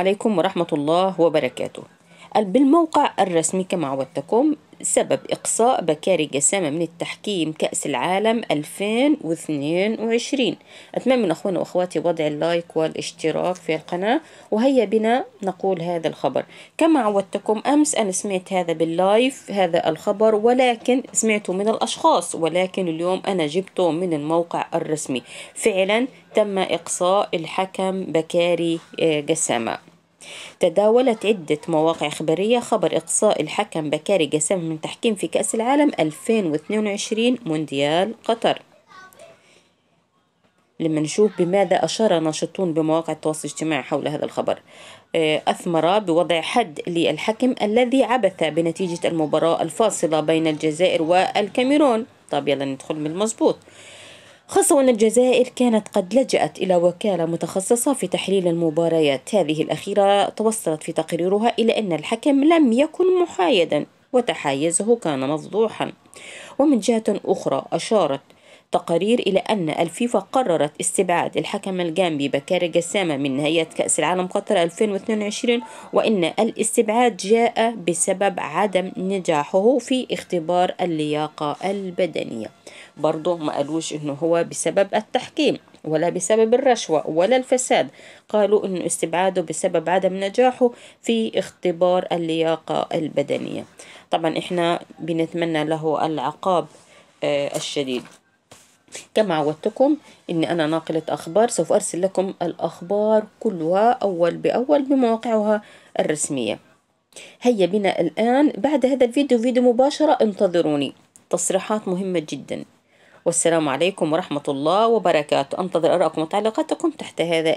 عليكم ورحمة الله وبركاته بالموقع الرسمي كما عودتكم سبب إقصاء بكاري جسامة من التحكيم كأس العالم 2022 أتمنى من أخوانا وأخواتي وضع اللايك والاشتراك في القناة وهيا بنا نقول هذا الخبر كما عودتكم أمس أنا سمعت هذا باللايف هذا الخبر ولكن سمعته من الأشخاص ولكن اليوم أنا جبته من الموقع الرسمي فعلا تم إقصاء الحكم بكاري آه، جسامة تداولت عدة مواقع إخبارية خبر إقصاء الحكم بكاري جسام من تحكيم في كأس العالم 2022 مونديال قطر لما نشوف بماذا أشار ناشطون بمواقع التواصل الاجتماعي حول هذا الخبر آه، أثمر بوضع حد للحكم الذي عبث بنتيجة المباراة الفاصلة بين الجزائر والكاميرون طب يلا ندخل من المزبوط خاصة وأن الجزائر كانت قد لجأت إلى وكالة متخصصة في تحليل المباريات هذه الأخيرة توصلت في تقريرها إلى أن الحكم لم يكن محايدا وتحايزه كان مفضوحا ومن جهة أخرى أشارت تقارير إلى أن الفيفا قررت استبعاد الحكم الجامبي بكاري جسامة من نهاية كأس العالم قطر 2022 وإن الاستبعاد جاء بسبب عدم نجاحه في اختبار اللياقة البدنية برضه ما قالوش إنه هو بسبب التحكيم ولا بسبب الرشوة ولا الفساد قالوا أن استبعاده بسبب عدم نجاحه في اختبار اللياقة البدنية طبعا إحنا بنتمنى له العقاب آه، الشديد كما عودتكم أني أنا ناقلة أخبار سوف أرسل لكم الأخبار كلها أول بأول بمواقعها الرسمية هيا بنا الآن بعد هذا الفيديو فيديو مباشرة انتظروني تصريحات مهمة جدا والسلام عليكم ورحمة الله وبركاته أنتظر أراءكم وتعليقاتكم تحت هذا